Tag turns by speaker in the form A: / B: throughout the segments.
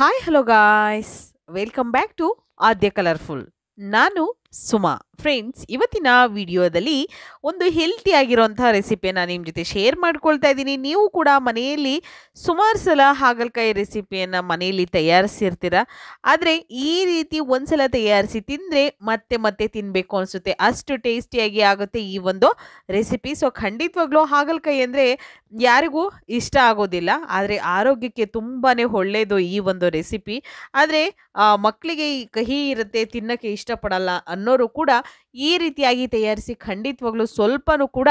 A: hi hello guys welcome back to Aadya colourful ನಾನು Suma friends ಇವತ್ತಿನ ವಿಡಿಯೋದಲ್ಲಿ ಒಂದು ಹೆಲ್ತಿ ರೆಸಿಪಿಯನ್ನು ನಿಮ್ಮ ಜೊತೆ ಶೇರ್ ಮಾಡ್ಕೊಳ್ತಾ ಇದ್ದೀನಿ ನೀವು ಕೂಡ ಮನೆಯಲ್ಲಿ ಸುಮಾರು ಸಲ ಹಾಗಲಕಾಯಿ ರೆಸಿಪಿಯನ್ನು ಮನೆಯಲ್ಲಿ ತಯಾರಿಸಿರ್ತೀರ ಆದರೆ ಈ ರೀತಿ ಒಂದು ಸಲ ತಯಾರಿಸಿ ತಿಂದರೆ ಮತ್ತೆ ಮತ್ತೆ ತಿನ್ನಬೇಕು ಅನಿಸುತ್ತೆ ಅಷ್ಟು ಟೇಸ್ಟಿಯಾಗಿ ಆಗುತ್ತೆ ಈ ಒಂದು ರೆಸಿಪಿ ಸೊ ಖಂಡಿತವಾಗ್ಲೂ ಹಾಗಲಕಾಯಿ ಅಂದರೆ ಯಾರಿಗೂ ಇಷ್ಟ ಆಗೋದಿಲ್ಲ ಆದರೆ ಆರೋಗ್ಯಕ್ಕೆ ತುಂಬಾ ಒಳ್ಳೆಯದು ಈ ಒಂದು ರೆಸಿಪಿ ಆದರೆ ಮಕ್ಕಳಿಗೆ ಕಹಿ ಇರುತ್ತೆ ತಿನ್ನೋಕ್ಕೆ ಇಷ್ಟಪಡಲ್ಲ ಅನ್ನೋರು ಕೂಡ ಈ ರೀತಿಯಾಗಿ ತಯಾರಿಸಿ ಖಂಡಿತವಾಗ್ಲೂ ಸ್ವಲ್ಪನೂ ಕೂಡ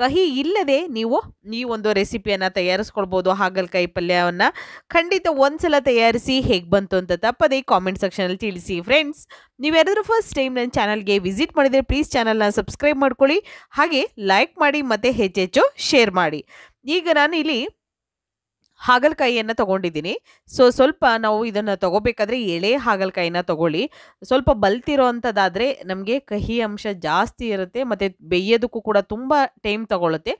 A: ಕಹಿ ಇಲ್ಲದೆ ನೀವು ಈ ಒಂದು ರೆಸಿಪಿಯನ್ನು ತಯಾರಿಸ್ಕೊಳ್ಬೋದು ಹಾಗಲ್ಕಾಯಿ ಪಲ್ಯವನ್ನು ಖಂಡಿತ ಒಂದ್ಸಲ ತಯಾರಿಸಿ ಹೇಗೆ ಬಂತು ಅಂತ ತಪ್ಪದೆ ಕಾಮೆಂಟ್ ಸೆಕ್ಷನಲ್ಲಿ ತಿಳಿಸಿ ಫ್ರೆಂಡ್ಸ್ ಯಾರಾದರೂ ಫಸ್ಟ್ ಟೈಮ್ ನನ್ನ ಚಾನಲ್ಗೆ ವಿಸಿಟ್ ಮಾಡಿದರೆ ಪ್ಲೀಸ್ ಚಾನಲ್ನ ಸಬ್ಸ್ಕ್ರೈಬ್ ಮಾಡ್ಕೊಳ್ಳಿ ಹಾಗೆ ಲೈಕ್ ಮಾಡಿ ಮತ್ತು ಹೆಚ್ಚೆಚ್ಚು ಶೇರ್ ಮಾಡಿ ಈಗ ನಾನು ಇಲ್ಲಿ ಹಾಗಲಕಾಯಿಯನ್ನು ತೊಗೊಂಡಿದ್ದೀನಿ ಸೊ ಸ್ವಲ್ಪ ನಾವು ಇದನ್ನು ತೊಗೋಬೇಕಾದ್ರೆ ಎಳೆ ಹಾಗಲಕಾಯಿನ ತೊಗೊಳ್ಳಿ ಸ್ವಲ್ಪ ಬಲ್ತಿರೋ ಅಂಥದ್ದಾದರೆ ನಮಗೆ ಕಹಿ ಅಂಶ ಜಾಸ್ತಿ ಇರುತ್ತೆ ಮತ್ತು ಬೇಯೋದಕ್ಕೂ ಕೂಡ ತುಂಬ ಟೈಮ್ ತಗೊಳ್ಳುತ್ತೆ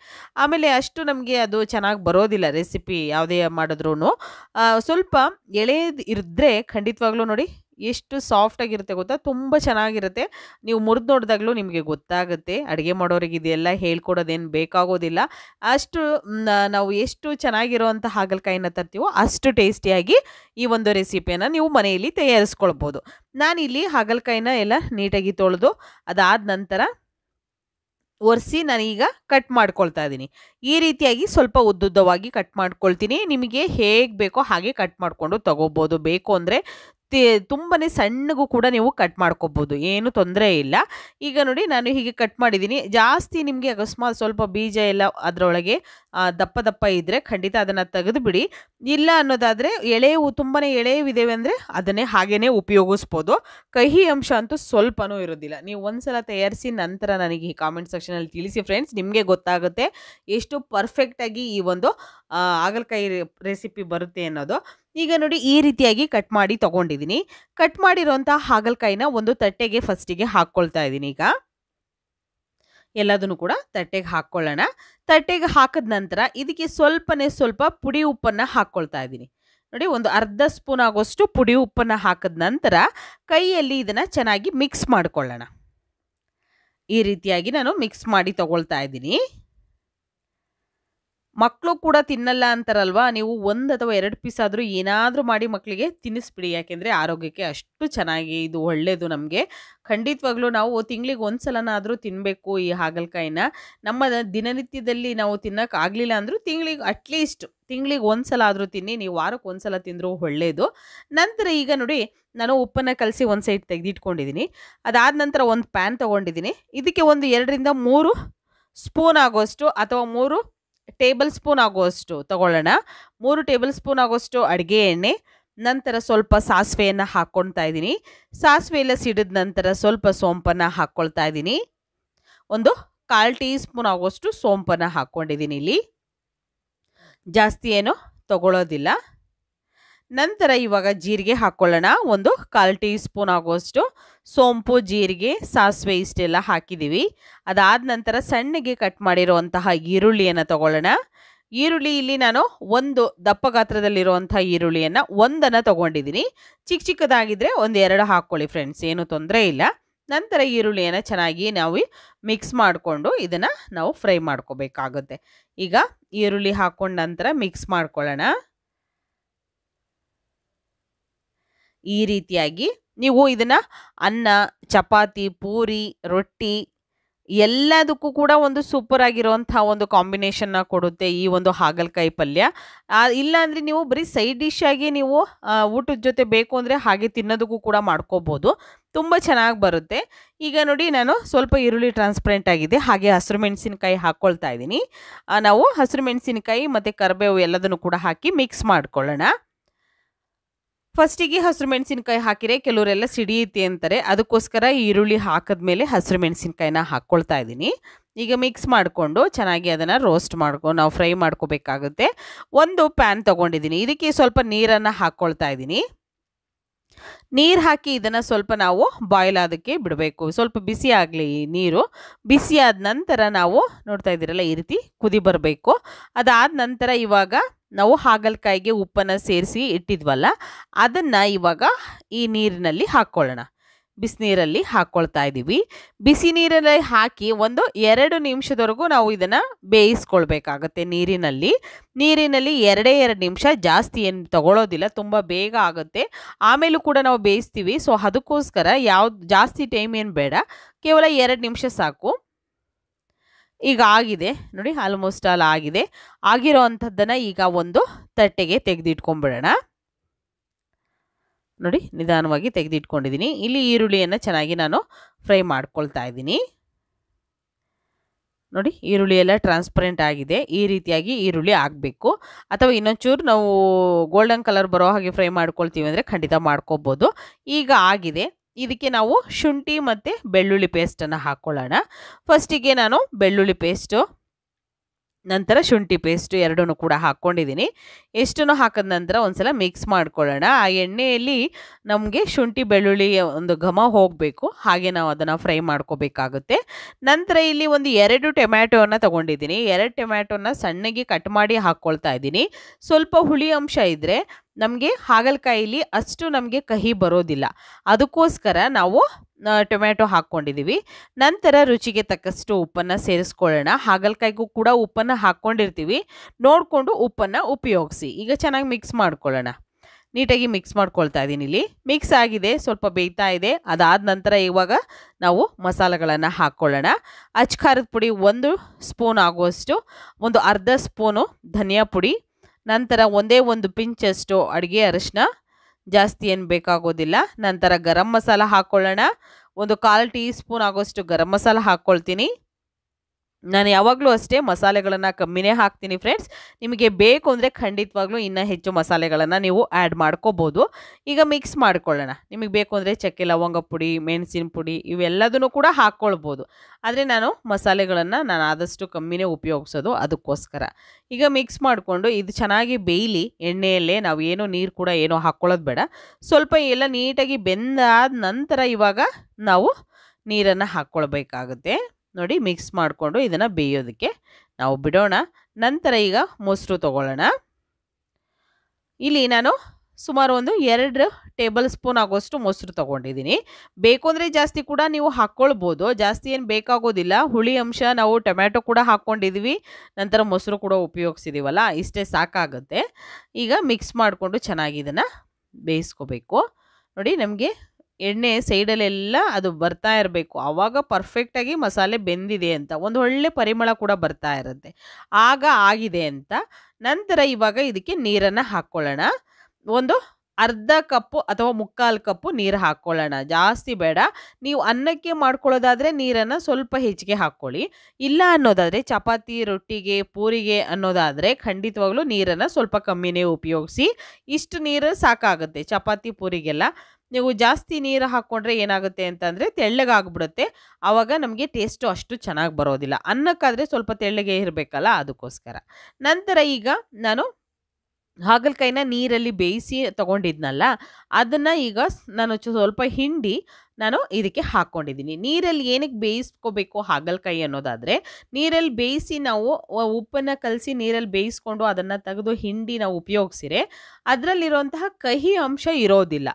A: ಆಮೇಲೆ ಅಷ್ಟು ನಮಗೆ ಅದು ಚೆನ್ನಾಗಿ ಬರೋದಿಲ್ಲ ರೆಸಿಪಿ ಯಾವುದೇ ಮಾಡಿದ್ರೂ ಸ್ವಲ್ಪ ಎಳೆ ಇದ್ದರೆ ಖಂಡಿತವಾಗ್ಲೂ ನೋಡಿ ಎಷ್ಟು ಸಾಫ್ಟಾಗಿರುತ್ತೆ ಗೊತ್ತಾ ತುಂಬ ಚೆನ್ನಾಗಿರುತ್ತೆ ನೀವು ಮುರಿದು ನೋಡಿದಾಗಲೂ ನಿಮಗೆ ಗೊತ್ತಾಗುತ್ತೆ ಅಡುಗೆ ಮಾಡೋರಿಗೆ ಇದೆಲ್ಲ ಹೇಳ್ಕೊಡೋದೇನು ಬೇಕಾಗೋದಿಲ್ಲ ಅಷ್ಟು ನಾವು ಎಷ್ಟು ಚೆನ್ನಾಗಿರುವಂಥ ಹಾಗಲಕಾಯಿನ ತರ್ತೀವೋ ಅಷ್ಟು ಟೇಸ್ಟಿಯಾಗಿ ಈ ಒಂದು ರೆಸಿಪಿಯನ್ನು ನೀವು ಮನೆಯಲ್ಲಿ ತಯಾರಿಸ್ಕೊಳ್ಬೋದು ನಾನಿಲ್ಲಿ ಹಾಗಲಕಾಯಿನ ಎಲ್ಲ ನೀಟಾಗಿ ತೊಳೆದು ಅದಾದ ನಂತರ ಒರೆಸಿ ನಾನೀಗ ಕಟ್ ಮಾಡ್ಕೊಳ್ತಾ ಇದ್ದೀನಿ ಈ ರೀತಿಯಾಗಿ ಸ್ವಲ್ಪ ಉದ್ದುದ್ದವಾಗಿ ಕಟ್ ಮಾಡ್ಕೊಳ್ತೀನಿ ನಿಮಗೆ ಹೇಗೆ ಬೇಕೋ ಹಾಗೆ ಕಟ್ ಮಾಡಿಕೊಂಡು ತಗೋಬೋದು ಬೇಕು ಅಂದರೆ ತುಂಬನೇ ಸಣ್ಣಗೂ ಕೂಡ ನೀವು ಕಟ್ ಮಾಡ್ಕೋಬೋದು ಏನು ತೊಂದರೆ ಇಲ್ಲ ಈಗ ನೋಡಿ ನಾನು ಹೀಗೆ ಕಟ್ ಮಾಡಿದ್ದೀನಿ ಜಾಸ್ತಿ ನಿಮಗೆ ಅಕಸ್ಮಾತ್ ಸ್ವಲ್ಪ ಬೀಜ ಎಲ್ಲ ಅದರೊಳಗೆ ದಪ್ಪ ದಪ್ಪ ಇದ್ದರೆ ಖಂಡಿತ ಅದನ್ನು ತೆಗೆದು ಬಿಡಿ ಇಲ್ಲ ಅನ್ನೋದಾದರೆ ಎಳೆಯು ತುಂಬಾ ಎಳೆವಿದ್ದೇವೆ ಅಂದರೆ ಅದನ್ನೇ ಹಾಗೇ ಉಪಯೋಗಿಸ್ಬೋದು ಕಹಿ ಅಂಶ ಅಂತೂ ಸ್ವಲ್ಪನೂ ಇರೋದಿಲ್ಲ ನೀವು ಒಂದು ಸಲ ತಯಾರಿಸಿ ನಂತರ ನನಗೆ ಈ ಕಾಮೆಂಟ್ ಸೆಕ್ಷನಲ್ಲಿ ತಿಳಿಸಿ ಫ್ರೆಂಡ್ಸ್ ನಿಮಗೆ ಗೊತ್ತಾಗುತ್ತೆ ಎಷ್ಟು ಪರ್ಫೆಕ್ಟಾಗಿ ಈ ಒಂದು ಆಗಲಕಾಯಿ ರೆಸಿಪಿ ಬರುತ್ತೆ ಅನ್ನೋದು ಈಗ ನೋಡಿ ಈ ರೀತಿಯಾಗಿ ಕಟ್ ಮಾಡಿ ತಗೊಂಡಿದ್ದೀನಿ ಕಟ್ ಮಾಡಿರೋಂಥ ಹಾಗಲಕಾಯಿನ ಒಂದು ತಟ್ಟೆಗೆ ಫಸ್ಟಿಗೆ ಹಾಕ್ಕೊಳ್ತಾ ಇದ್ದೀನಿ ಈಗ ಎಲ್ಲದನ್ನು ಕೂಡ ತಟ್ಟೆಗೆ ಹಾಕ್ಕೊಳ್ಳೋಣ ತಟ್ಟೆಗೆ ಹಾಕಿದ ನಂತರ ಇದಕ್ಕೆ ಸ್ವಲ್ಪನೇ ಸ್ವಲ್ಪ ಪುಡಿ ಉಪ್ಪನ್ನು ಹಾಕ್ಕೊಳ್ತಾ ಇದ್ದೀನಿ ನೋಡಿ ಒಂದು ಅರ್ಧ ಸ್ಪೂನ್ ಆಗೋಷ್ಟು ಪುಡಿ ಉಪ್ಪನ್ನು ಹಾಕಿದ ನಂತರ ಕೈಯಲ್ಲಿ ಇದನ್ನು ಚೆನ್ನಾಗಿ ಮಿಕ್ಸ್ ಮಾಡಿಕೊಳ್ಳೋಣ ಈ ರೀತಿಯಾಗಿ ನಾನು ಮಿಕ್ಸ್ ಮಾಡಿ ತಗೊಳ್ತಾ ಇದ್ದೀನಿ ಮಕ್ಕಳು ಕೂಡ ತಿನ್ನಲ್ಲ ಅಂತಾರಲ್ವಾ ನೀವು ಒಂದು ಅಥವಾ ಎರಡು ಪೀಸ್ ಆದರೂ ಏನಾದರೂ ಮಾಡಿ ಮಕ್ಕಳಿಗೆ ತಿನ್ನಿಸ್ಬಿಡಿ ಯಾಕೆಂದರೆ ಆರೋಗ್ಯಕ್ಕೆ ಅಷ್ಟು ಚೆನ್ನಾಗಿ ಇದು ಒಳ್ಳೆಯದು ನಮಗೆ ಖಂಡಿತವಾಗ್ಲೂ ನಾವು ತಿಂಗಳಿಗೆ ಒಂದು ಸಲನಾದರೂ ತಿನ್ನಬೇಕು ಈ ಹಾಗಲಕಾಯಿನ ನಮ್ಮ ದಿನನಿತ್ಯದಲ್ಲಿ ನಾವು ತಿನ್ನೋಕೆ ಆಗಲಿಲ್ಲ ಅಂದರೂ ತಿಂಗಳಿಗೆ ಅಟ್ಲೀಸ್ಟ್ ತಿಂಗಳಿಗೆ ಒಂದು ಸಲ ಆದರೂ ತಿನ್ನಿ ನೀವು ವಾರಕ್ಕೆ ಒಂದು ಸಲ ತಿಂದರೂ ಒಳ್ಳೆಯದು ನಂತರ ಈಗ ನೋಡಿ ನಾನು ಉಪ್ಪನ್ನು ಕಲಸಿ ಒಂದು ಸೈಡ್ ತೆಗೆದಿಟ್ಕೊಂಡಿದ್ದೀನಿ ಅದಾದ ನಂತರ ಒಂದು ಪ್ಯಾನ್ ತೊಗೊಂಡಿದ್ದೀನಿ ಇದಕ್ಕೆ ಒಂದು ಎರಡರಿಂದ ಮೂರು ಸ್ಪೂನ್ ಆಗೋಷ್ಟು ಅಥವಾ ಮೂರು ಟೇಬಲ್ ಸ್ಪೂನ್ ಆಗುವಷ್ಟು ತಗೊಳ್ಳೋಣ ಮೂರು ಟೇಬಲ್ ಸ್ಪೂನ್ ಆಗುವಷ್ಟು ಅಡುಗೆ ಎಣ್ಣೆ ನಂತರ ಸ್ವಲ್ಪ ಸಾಸಿವೆಯನ್ನು ಹಾಕ್ಕೊಳ್ತಾ ಇದ್ದೀನಿ ಸಾಸಿವೆ ಎಲ್ಲ ಸಿಡಿದ ನಂತರ ಸ್ವಲ್ಪ ಸೋಂಪನ್ನು ಹಾಕ್ಕೊಳ್ತಾ ಇದ್ದೀನಿ ಒಂದು ಕಾಲು ಟೀ ಸ್ಪೂನ್ ಆಗುವಷ್ಟು ಸೋಂಪನ್ನು ಹಾಕ್ಕೊಂಡಿದ್ದೀನಿ ಇಲ್ಲಿ ಜಾಸ್ತಿ ಏನು ತಗೊಳ್ಳೋದಿಲ್ಲ ನಂತರ ಇವಾಗ ಜೀರಿಗೆ ಹಾಕ್ಕೊಳ್ಳೋಣ ಒಂದು ಕಾಲು ಟೀ ಸ್ಪೂನ್ ಆಗುವಷ್ಟು ಸೋಂಪು ಜೀರಿಗೆ ಸಾಸಿವೆ ಇಷ್ಟೆಲ್ಲ ಹಾಕಿದ್ದೀವಿ ಅದಾದ ನಂತರ ಸಣ್ಣಗೆ ಕಟ್ ಮಾಡಿರುವಂತಹ ಈರುಳ್ಳಿಯನ್ನು ತಗೊಳ್ಳೋಣ ಈರುಳ್ಳಿ ಇಲ್ಲಿ ನಾನು ಒಂದು ದಪ್ಪ ಗಾತ್ರದಲ್ಲಿರುವಂಥ ಈರುಳ್ಳಿಯನ್ನು ಒಂದನ್ನು ತೊಗೊಂಡಿದ್ದೀನಿ ಚಿಕ್ಕ ಚಿಕ್ಕದಾಗಿದ್ದರೆ ಒಂದೆರಡು ಹಾಕ್ಕೊಳ್ಳಿ ಫ್ರೆಂಡ್ಸ್ ಏನು ತೊಂದರೆ ಇಲ್ಲ ನಂತರ ಈರುಳ್ಳಿಯನ್ನು ಚೆನ್ನಾಗಿ ನಾವು ಮಿಕ್ಸ್ ಮಾಡಿಕೊಂಡು ಇದನ್ನು ನಾವು ಫ್ರೈ ಮಾಡ್ಕೋಬೇಕಾಗುತ್ತೆ ಈಗ ಈರುಳ್ಳಿ ಹಾಕ್ಕೊಂಡ ನಂತರ ಮಿಕ್ಸ್ ಮಾಡ್ಕೊಳ್ಳೋಣ ಈ ರೀತಿಯಾಗಿ ನೀವು ಇದನ್ನು ಅನ್ನ ಚಪಾತಿ ಪೂರಿ ರೊಟ್ಟಿ ಎಲ್ಲದಕ್ಕೂ ಕೂಡ ಒಂದು ಸೂಪರ್ ಆಗಿರುವಂಥ ಒಂದು ಕಾಂಬಿನೇಷನ್ನ ಕೊಡುತ್ತೆ ಈ ಒಂದು ಹಾಗಲಕಾಯಿ ಪಲ್ಯ ಇಲ್ಲಾಂದರೆ ನೀವು ಬರೀ ಸೈಡ್ ಡಿಶ್ ಆಗಿ ನೀವು ಊಟದ ಜೊತೆ ಬೇಕು ಅಂದರೆ ಹಾಗೆ ತಿನ್ನೋದಕ್ಕೂ ಕೂಡ ಮಾಡ್ಕೋಬೋದು ತುಂಬ ಚೆನ್ನಾಗಿ ಬರುತ್ತೆ ಈಗ ನೋಡಿ ನಾನು ಸ್ವಲ್ಪ ಈರುಳ್ಳಿ ಟ್ರಾನ್ಸ್ಪರೆಂಟ್ ಆಗಿದೆ ಹಾಗೆ ಹಸಿರು ಮೆಣಸಿನಕಾಯಿ ಹಾಕ್ಕೊಳ್ತಾ ಇದ್ದೀನಿ ನಾವು ಹಸಿರು ಮೆಣಸಿನಕಾಯಿ ಮತ್ತು ಕರಿಬೇವು ಎಲ್ಲದನ್ನು ಕೂಡ ಹಾಕಿ ಮಿಕ್ಸ್ ಮಾಡ್ಕೊಳ್ಳೋಣ ಫಸ್ಟಿಗೆ ಹಸಿರು ಮೆಣಸಿನ್ಕಾಯಿ ಹಾಕಿರೆ ಕೆಲವರೆಲ್ಲ ಸಿಡಿಯುತ್ತೆ ಅಂತಾರೆ ಅದಕ್ಕೋಸ್ಕರ ಈರುಳ್ಳಿ ಹಾಕಿದ್ಮೇಲೆ ಹಸಿರು ಮೆಣಸಿನ್ಕಾಯಿನ ಹಾಕ್ಕೊಳ್ತಾ ಇದ್ದೀನಿ ಈಗ ಮಿಕ್ಸ್ ಮಾಡಿಕೊಂಡು ಚೆನ್ನಾಗಿ ಅದನ್ನು ರೋಸ್ಟ್ ಮಾಡ್ಕೊ ನಾವು ಫ್ರೈ ಮಾಡ್ಕೋಬೇಕಾಗುತ್ತೆ ಒಂದು ಪ್ಯಾನ್ ತೊಗೊಂಡಿದ್ದೀನಿ ಇದಕ್ಕೆ ಸ್ವಲ್ಪ ನೀರನ್ನು ಹಾಕ್ಕೊಳ್ತಾ ಇದ್ದೀನಿ ನೀರು ಹಾಕಿ ಇದನ್ನು ಸ್ವಲ್ಪ ನಾವು ಬಾಯ್ಲ್ ಆದಕ್ಕೆ ಬಿಡಬೇಕು ಸ್ವಲ್ಪ ಬಿಸಿ ಆಗಲಿ ನೀರು ಬಿಸಿ ಆದ ನಂತರ ನಾವು ನೋಡ್ತಾ ಇದ್ದೀರಲ್ಲ ಈ ರೀತಿ ಕುದಿ ಬರಬೇಕು ಅದಾದ ನಂತರ ಇವಾಗ ನಾವು ಹಾಗಲಕಾಯಿಗೆ ಉಪ್ಪನ್ನು ಸೇರಿಸಿ ಇಟ್ಟಿದ್ವಲ್ಲ ಅದನ್ನು ಇವಾಗ ಈ ನೀರಿನಲ್ಲಿ ಹಾಕ್ಕೊಳ್ಳೋಣ ಬಿಸಿನೀರಲ್ಲಿ ಹಾಕ್ಕೊಳ್ತಾ ಇದ್ದೀವಿ ಬಿಸಿ ನೀರಲ್ಲಿ ಹಾಕಿ ಒಂದು ಎರಡು ನಿಮಿಷದವರೆಗೂ ನಾವು ಇದನ್ನು ಬೇಯಿಸ್ಕೊಳ್ಬೇಕಾಗತ್ತೆ ನೀರಿನಲ್ಲಿ ನೀರಿನಲ್ಲಿ ಎರಡೇ ಎರಡು ನಿಮಿಷ ಜಾಸ್ತಿ ಏನು ತಗೊಳ್ಳೋದಿಲ್ಲ ತುಂಬ ಬೇಗ ಆಗುತ್ತೆ ಆಮೇಲೂ ಕೂಡ ನಾವು ಬೇಯಿಸ್ತೀವಿ ಸೊ ಅದಕ್ಕೋಸ್ಕರ ಯಾವ್ದು ಜಾಸ್ತಿ ಟೈಮ್ ಏನು ಬೇಡ ಕೇವಲ ಎರಡು ನಿಮಿಷ ಸಾಕು ಈಗ ಆಗಿದೆ ನೋಡಿ ಆಲ್ಮೋಸ್ಟ್ ಆಲ್ ಆಗಿದೆ ಆಗಿರೋ ಅಂಥದ್ದನ್ನು ಈಗ ಒಂದು ತಟ್ಟೆಗೆ ತೆಗೆದಿಟ್ಕೊಂಡ್ಬಿಡೋಣ ನೋಡಿ ನಿಧಾನವಾಗಿ ತೆಗೆದಿಟ್ಕೊಂಡಿದ್ದೀನಿ ಇಲ್ಲಿ ಈರುಳ್ಳಿಯನ್ನು ಚೆನ್ನಾಗಿ ನಾನು ಫ್ರೈ ಮಾಡ್ಕೊಳ್ತಾ ಇದ್ದೀನಿ ನೋಡಿ ಈರುಳ್ಳಿ ಎಲ್ಲ ಟ್ರಾನ್ಸ್ಪರೆಂಟ್ ಆಗಿದೆ ಈ ರೀತಿಯಾಗಿ ಈರುಳ್ಳಿ ಆಗಬೇಕು ಅಥವಾ ಇನ್ನೊಂಚೂರು ನಾವು ಗೋಲ್ಡನ್ ಕಲರ್ ಬರೋ ಹಾಗೆ ಫ್ರೈ ಮಾಡ್ಕೊಳ್ತೀವಿ ಅಂದರೆ ಖಂಡಿತ ಮಾಡ್ಕೊಬೋದು ಈಗ ಆಗಿದೆ ಇದಕ್ಕೆ ನಾವು ಶುಂಠಿ ಮತ್ತು ಬೆಳ್ಳುಳ್ಳಿ ಪೇಸ್ಟನ್ನು ಹಾಕ್ಕೊಳ್ಳೋಣ ಫಸ್ಟಿಗೆ ನಾನು ಬೆಳ್ಳುಳ್ಳಿ ಪೇಸ್ಟು ನಂತರ ಶುಂಠಿ ಪೇಸ್ಟು ಎರಡೂ ಕೂಡ ಹಾಕ್ಕೊಂಡಿದ್ದೀನಿ ಎಷ್ಟನ್ನು ಹಾಕಿದ ನಂತರ ಒಂದ್ಸಲ ಮಿಕ್ಸ್ ಮಾಡ್ಕೊಳ್ಳೋಣ ಆ ಎಣ್ಣೆಯಲ್ಲಿ ನಮಗೆ ಶುಂಠಿ ಬೆಳ್ಳುಳ್ಳಿ ಒಂದು ಘಮ ಹೋಗಬೇಕು ಹಾಗೆ ನಾವು ಅದನ್ನು ಫ್ರೈ ಮಾಡ್ಕೋಬೇಕಾಗುತ್ತೆ ನಂತರ ಇಲ್ಲಿ ಒಂದು ಎರಡು ಟೊಮ್ಯಾಟೋನ ತೊಗೊಂಡಿದ್ದೀನಿ ಎರಡು ಟೊಮ್ಯಾಟೋನ ಸಣ್ಣಗೆ ಕಟ್ ಮಾಡಿ ಹಾಕ್ಕೊಳ್ತಾ ಇದ್ದೀನಿ ಸ್ವಲ್ಪ ಹುಳಿ ಅಂಶ ಇದ್ದರೆ ನಮಗೆ ಹಾಗಲಕಾಯಿಲಿ ಅಷ್ಟು ನಮಗೆ ಕಹಿ ಬರೋದಿಲ್ಲ ಅದಕ್ಕೋಸ್ಕರ ನಾವು ಟೊಮ್ಯಾಟೊ ಹಾಕ್ಕೊಂಡಿದ್ದೀವಿ ನಂತರ ರುಚಿಗೆ ತಕ್ಕಷ್ಟು ಉಪ್ಪನ್ನು ಸೇರಿಸ್ಕೊಳ್ಳೋಣ ಹಾಗಲಕಾಯಿಗೂ ಕೂಡ ಉಪ್ಪನ್ನು ಹಾಕ್ಕೊಂಡಿರ್ತೀವಿ ನೋಡಿಕೊಂಡು ಉಪ್ಪನ್ನು ಉಪಯೋಗಿಸಿ ಈಗ ಚೆನ್ನಾಗಿ ಮಿಕ್ಸ್ ಮಾಡ್ಕೊಳ್ಳೋಣ ನೀಟಾಗಿ ಮಿಕ್ಸ್ ಮಾಡ್ಕೊಳ್ತಾ ಇದ್ದೀನಿ ಇಲ್ಲಿ ಮಿಕ್ಸ್ ಆಗಿದೆ ಸ್ವಲ್ಪ ಬೇಯ್ತಾ ಇದೆ ಅದಾದ ನಂತರ ಇವಾಗ ನಾವು ಮಸಾಲೆಗಳನ್ನು ಹಾಕ್ಕೊಳ್ಳೋಣ ಖಾರದ ಪುಡಿ ಒಂದು ಸ್ಪೂನ್ ಆಗುವಷ್ಟು ಒಂದು ಅರ್ಧ ಸ್ಪೂನು ಧನಿಯಾ ಪುಡಿ ನಂತರ ಒಂದೇ ಒಂದು ಪಿಂಚಷ್ಟು ಅಡುಗೆ ಅರಿಶಿನ ಜಾಸ್ತಿ ಏನು ಬೇಕಾಗೋದಿಲ್ಲ ನಂತರ ಗರಂ ಮಸಾಲ ಹಾಕ್ಕೊಳ್ಳೋಣ ಒಂದು ಕಾಲು ಟೀ ಸ್ಪೂನ್ ಆಗೋಷ್ಟು ಗರಂ ಮಸಾಲ ಹಾಕ್ಕೊಳ್ತೀನಿ ನಾನು ಯಾವಾಗಲೂ ಅಷ್ಟೇ ಮಸಾಲೆಗಳನ್ನು ಕಮ್ಮಿನೇ ಹಾಕ್ತೀನಿ ಫ್ರೆಂಡ್ಸ್ ನಿಮಗೆ ಬೇಕು ಅಂದರೆ ಖಂಡಿತವಾಗ್ಲೂ ಇನ್ನೂ ಹೆಚ್ಚು ಮಸಾಲೆಗಳನ್ನು ನೀವು ಆ್ಯಡ್ ಮಾಡ್ಕೋಬೋದು ಈಗ ಮಿಕ್ಸ್ ಮಾಡ್ಕೊಳ್ಳೋಣ ನಿಮಗೆ ಬೇಕು ಅಂದರೆ ಚಕ್ಕೆ ಲವಂಗ ಪುಡಿ ಮೆಣಸಿನ ಪುಡಿ ಇವೆಲ್ಲದನ್ನು ಕೂಡ ಹಾಕ್ಕೊಳ್ಬೋದು ಆದರೆ ನಾನು ಮಸಾಲೆಗಳನ್ನು ನಾನು ಆದಷ್ಟು ಕಮ್ಮಿನೇ ಉಪಯೋಗಿಸೋದು ಅದಕ್ಕೋಸ್ಕರ ಈಗ ಮಿಕ್ಸ್ ಮಾಡಿಕೊಂಡು ಇದು ಚೆನ್ನಾಗಿ ಬೇಯಲಿ ಎಣ್ಣೆಯಲ್ಲೇ ನಾವು ಏನೋ ನೀರು ಕೂಡ ಏನೋ ಹಾಕ್ಕೊಳ್ಳೋದು ಬೇಡ ಸ್ವಲ್ಪ ಎಲ್ಲ ನೀಟಾಗಿ ಬೆಂದಾದ ನಂತರ ಇವಾಗ ನಾವು ನೀರನ್ನು ಹಾಕ್ಕೊಳ್ಬೇಕಾಗುತ್ತೆ ನೋಡಿ ಮಿಕ್ಸ್ ಮಾಡಿಕೊಂಡು ಇದನ್ನು ಬೇಯೋದಕ್ಕೆ ನಾವು ಬಿಡೋಣ ನಂತರ ಈಗ ಮೊಸರು ತಗೊಳ್ಳೋಣ ಇಲ್ಲಿ ನಾನು ಸುಮಾರು ಒಂದು ಎರಡು ಟೇಬಲ್ ಸ್ಪೂನ್ ಆಗೋಷ್ಟು ಮೊಸರು ತೊಗೊಂಡಿದ್ದೀನಿ ಬೇಕು ಅಂದರೆ ಜಾಸ್ತಿ ಕೂಡ ನೀವು ಹಾಕ್ಕೊಳ್ಬೋದು ಜಾಸ್ತಿ ಏನು ಬೇಕಾಗೋದಿಲ್ಲ ಹುಳಿ ಅಂಶ ನಾವು ಟೊಮ್ಯಾಟೊ ಕೂಡ ಹಾಕ್ಕೊಂಡಿದ್ವಿ ನಂತರ ಮೊಸರು ಕೂಡ ಉಪಯೋಗಿಸಿದ್ದೀವಲ್ಲ ಇಷ್ಟೇ ಸಾಕಾಗುತ್ತೆ ಈಗ ಮಿಕ್ಸ್ ಮಾಡಿಕೊಂಡು ಚೆನ್ನಾಗಿ ಇದನ್ನು ಬೇಯಿಸ್ಕೋಬೇಕು ನೋಡಿ ನಮಗೆ ಎಣ್ಣೆ ಸೈಡಲ್ಲೆಲ್ಲ ಅದು ಬರ್ತಾ ಇರಬೇಕು ಆವಾಗ ಪರ್ಫೆಕ್ಟಾಗಿ ಮಸಾಲೆ ಬೆಂದಿದೆ ಅಂತ ಒಂದು ಒಳ್ಳೆ ಪರಿಮಳ ಕೂಡ ಬರ್ತಾ ಇರುತ್ತೆ ಆಗ ಆಗಿದೆ ಅಂತ ನಂತರ ಇವಾಗ ಇದಕ್ಕೆ ನೀರನ್ನು ಹಾಕ್ಕೊಳ್ಳೋಣ ಒಂದು ಅರ್ಧ ಕಪ್ಪು ಅಥವಾ ಮುಕ್ಕಾಲು ಕಪ್ಪು ನೀರು ಹಾಕ್ಕೊಳ್ಳೋಣ ಜಾಸ್ತಿ ಬೇಡ ನೀವು ಅನ್ನಕ್ಕೆ ಮಾಡ್ಕೊಳ್ಳೋದಾದರೆ ನೀರನ್ನು ಸ್ವಲ್ಪ ಹೆಚ್ಚಿಗೆ ಹಾಕ್ಕೊಳ್ಳಿ ಇಲ್ಲ ಅನ್ನೋದಾದರೆ ಚಪಾತಿ ರೊಟ್ಟಿಗೆ ಪೂರಿಗೆ ಅನ್ನೋದಾದರೆ ಖಂಡಿತವಾಗ್ಲೂ ನೀರನ್ನು ಸ್ವಲ್ಪ ಕಮ್ಮಿನೇ ಉಪಯೋಗಿಸಿ ಇಷ್ಟು ನೀರು ಸಾಕಾಗುತ್ತೆ ಚಪಾತಿ ಪೂರಿಗೆಲ್ಲ ನೀವು ಜಾಸ್ತಿ ನೀರು ಹಾಕ್ಕೊಂಡ್ರೆ ಏನಾಗುತ್ತೆ ಅಂತಂದರೆ ತೆಳ್ಳಗಾಗ್ಬಿಡುತ್ತೆ ಆವಾಗ ನಮಗೆ ಟೇಸ್ಟು ಅಷ್ಟು ಚೆನ್ನಾಗಿ ಬರೋದಿಲ್ಲ ಅನ್ನಕ್ಕಾದರೆ ಸ್ವಲ್ಪ ತೆಳ್ಳಗೆ ಇರಬೇಕಲ್ಲ ಅದಕ್ಕೋಸ್ಕರ ನಂತರ ಈಗ ನಾನು ಹಾಗಲಕಾಯಿನ ನೀರಲ್ಲಿ ಬೇಯಿಸಿ ತಗೊಂಡಿದ್ನಲ್ಲ ಅದನ್ನು ಈಗ ನಾನು ಸ್ವಲ್ಪ ಹಿಂಡಿ ನಾನು ಇದಕ್ಕೆ ಹಾಕ್ಕೊಂಡಿದ್ದೀನಿ ನೀರಲ್ಲಿ ಏನಕ್ಕೆ ಬೇಯಿಸ್ಕೋಬೇಕು ಹಾಗಲಕಾಯಿ ಅನ್ನೋದಾದರೆ ನೀರಲ್ಲಿ ಬೇಯಿಸಿ ನಾವು ಉಪ್ಪನ್ನು ಕಲಸಿ ನೀರಲ್ಲಿ ಬೇಯಿಸ್ಕೊಂಡು ಅದನ್ನು ತೆಗೆದು ಹಿಂಡಿ ನಾವು ಉಪಯೋಗಿಸಿರೆ ಅದರಲ್ಲಿರುವಂತಹ ಕಹಿ ಅಂಶ ಇರೋದಿಲ್ಲ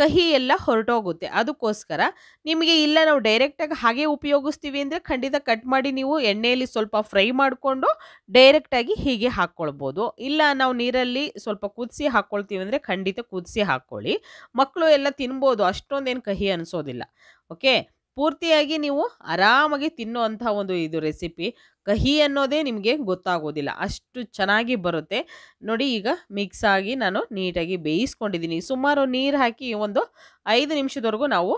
A: ಕಹಿ ಎಲ್ಲ ಹೊರಟೋಗುತ್ತೆ ಅದಕ್ಕೋಸ್ಕರ ನಿಮಗೆ ಇಲ್ಲ ನಾವು ಡೈರೆಕ್ಟಾಗಿ ಹಾಗೆ ಉಪಯೋಗಿಸ್ತೀವಿ ಅಂದರೆ ಖಂಡಿತ ಕಟ್ ಮಾಡಿ ನೀವು ಎಣ್ಣೆಯಲ್ಲಿ ಸ್ವಲ್ಪ ಫ್ರೈ ಮಾಡಿಕೊಂಡು ಡೈರೆಕ್ಟಾಗಿ ಹೀಗೆ ಹಾಕ್ಕೊಳ್ಬೋದು ಇಲ್ಲ ನಾವು ನೀರಲ್ಲಿ ಸ್ವಲ್ಪ ಕುದಿಸಿ ಹಾಕ್ಕೊಳ್ತೀವಿ ಅಂದರೆ ಖಂಡಿತ ಕುದಿಸಿ ಹಾಕ್ಕೊಳ್ಳಿ ಮಕ್ಕಳು ಎಲ್ಲ ತಿನ್ಬೋದು ಅಷ್ಟೊಂದೇನು ಕಹಿ ಅನಿಸೋದಿಲ್ಲ ಓಕೆ ಪೂರ್ತಿಯಾಗಿ ನೀವು ಆರಾಮಾಗಿ ತಿನ್ನುವಂಥ ಒಂದು ಇದು ರೆಸಿಪಿ ಕಹಿ ಅನ್ನೋದೇ ನಿಮಗೆ ಗೊತ್ತಾಗೋದಿಲ್ಲ ಅಷ್ಟು ಚೆನ್ನಾಗಿ ಬರುತ್ತೆ ನೋಡಿ ಈಗ ಮಿಕ್ಸ್ ಆಗಿ ನಾನು ನೀಟಾಗಿ ಬೇಯಿಸ್ಕೊಂಡಿದ್ದೀನಿ ಸುಮಾರು ನೀರು ಹಾಕಿ ಒಂದು ಐದು ನಿಮಿಷದವರೆಗೂ ನಾವು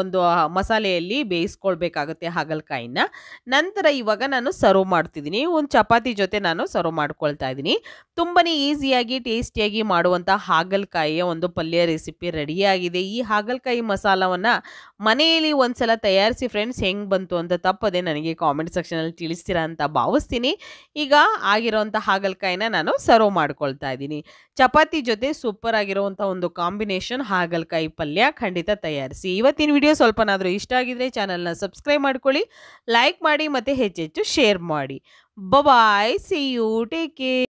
A: ಒಂದು ಮಸಾಲೆಯಲ್ಲಿ ಬೇಯಿಸ್ಕೊಳ್ಬೇಕಾಗುತ್ತೆ ಹಾಗಲಕಾಯಿನ ನಂತರ ಇವಾಗ ನಾನು ಸರ್ವ್ ಮಾಡ್ತಿದ್ದೀನಿ ಒಂದು ಚಪಾತಿ ಜೊತೆ ನಾನು ಸರ್ವ್ ಮಾಡ್ಕೊಳ್ತಾ ಇದ್ದೀನಿ ತುಂಬಾ ಈಸಿಯಾಗಿ ಟೇಸ್ಟಿಯಾಗಿ ಮಾಡುವಂಥ ಹಾಗಲಕಾಯಿಯ ಒಂದು ಪಲ್ಯ ರೆಸಿಪಿ ರೆಡಿಯಾಗಿದೆ ಈ ಹಾಗಲಕಾಯಿ ಮಸಾಲವನ್ನು ಮನೆಯಲ್ಲಿ ಒಂದು ಸಲ ತಯಾರಿಸಿ ಫ್ರೆಂಡ್ಸ್ ಹೆಂಗೆ ಬಂತು ಅಂತ ತಪ್ಪದೆ ನನಗೆ ಕಾಮೆಂಟ್ ಸೆಕ್ಷನಲ್ಲಿ ತಿಳಿಸ್ತೀರ ಅಂತ ಭಾವಿಸ್ತೀನಿ ಈಗ ಆಗಿರೋಂಥ ಹಾಗಲಕಾಯಿನ ನಾನು ಸರ್ವ್ ಮಾಡ್ಕೊಳ್ತಾ ಇದ್ದೀನಿ ಚಪಾತಿ ಜೊತೆ ಸೂಪರ್ ಆಗಿರುವಂಥ ಒಂದು ಕಾಂಬಿನೇಷನ್ ಹಾಗಲಕಾಯಿ ಪಲ್ಯ ಖಂಡಿತ ತಯಾರಿಸಿ ಇವತ್ತಿನ ವಿಡಿಯೋ ಸ್ವಲ್ಪನಾದರೂ ಇಷ್ಟ ಆಗಿದ್ರೆ ಚಾನಲ್ನ ಸಬ್ಸ್ಕ್ರೈಬ್ ಮಾಡ್ಕೊಳ್ಳಿ ಲೈಕ್ ಮಾಡಿ ಮತ್ತು ಹೆಚ್ಚೆಚ್ಚು ಶೇರ್ ಮಾಡಿ bye bye see you take care